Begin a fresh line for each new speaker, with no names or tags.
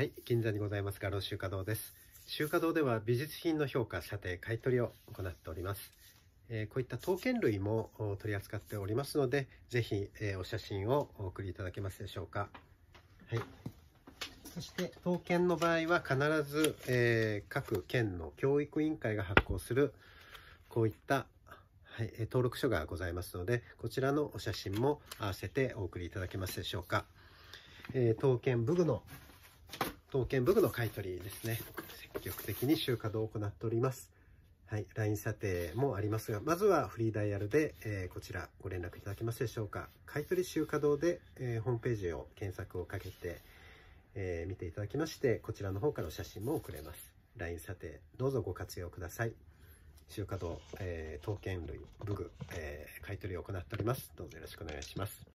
はい、銀座にございます画廊集華堂です。集華堂では美術品の評価、査定、買取を行っております。えー、こういった刀剣類も取り扱っておりますので、ぜひ、えー、お写真をお送りいただけますでしょうか。はい。そして、刀剣の場合は必ず、えー、各県の教育委員会が発行する、こういった、はい、登録書がございますので、こちらのお写真も合わせてお送りいただけますでしょうか。え刀剣武具の刀剣武具の買い取りですね。積極的に集荷を行っております。はい、LINE 査定もありますが、まずはフリーダイヤルで、えー、こちらご連絡いただけますでしょうか。買取集荷堂で、えー、ホームページを検索をかけて、えー、見ていただきまして、こちらの方から写真も送れます。LINE 査定、どうぞご活用ください。集荷堂、えー、刀剣類、武具、え買取を行っております。どうぞよろしくお願いします。